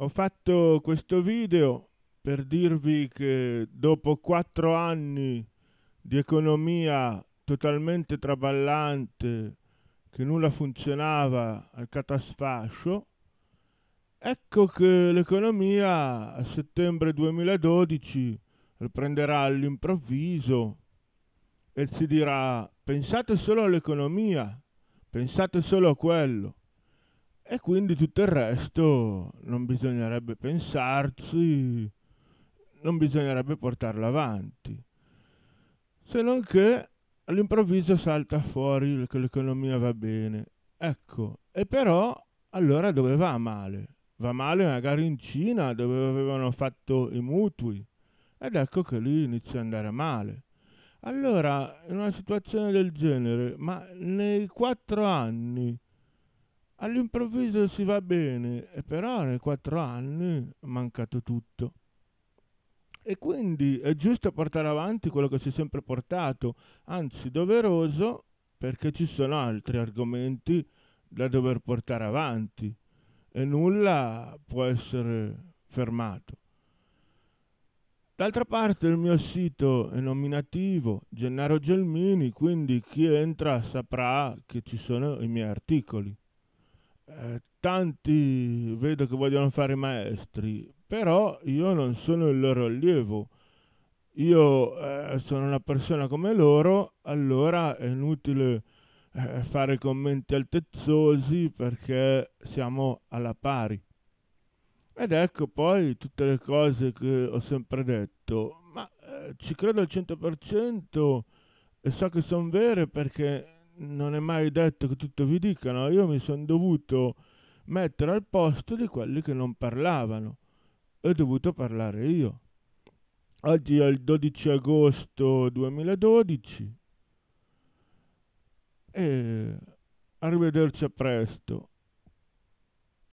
Ho fatto questo video per dirvi che dopo quattro anni di economia totalmente traballante, che nulla funzionava al catasfascio, ecco che l'economia a settembre 2012 riprenderà all'improvviso e si dirà pensate solo all'economia, pensate solo a quello. E quindi tutto il resto non bisognerebbe pensarci, non bisognerebbe portarlo avanti. Se non che all'improvviso salta fuori che l'economia va bene. Ecco, e però allora dove va male? Va male magari in Cina dove avevano fatto i mutui ed ecco che lì inizia ad andare male. Allora, in una situazione del genere, ma nei quattro anni All'improvviso si va bene, e però nei quattro anni è mancato tutto. E quindi è giusto portare avanti quello che si è sempre portato, anzi doveroso perché ci sono altri argomenti da dover portare avanti e nulla può essere fermato. D'altra parte il mio sito è nominativo Gennaro Gelmini, quindi chi entra saprà che ci sono i miei articoli. Eh, tanti vedo che vogliono fare maestri, però io non sono il loro allievo. Io eh, sono una persona come loro, allora è inutile eh, fare commenti altezzosi perché siamo alla pari. Ed ecco poi tutte le cose che ho sempre detto, ma eh, ci credo al 100% e so che sono vere perché non è mai detto che tutto vi dicano, io mi sono dovuto mettere al posto di quelli che non parlavano. Ho dovuto parlare io. Oggi è il 12 agosto 2012 e arrivederci a presto.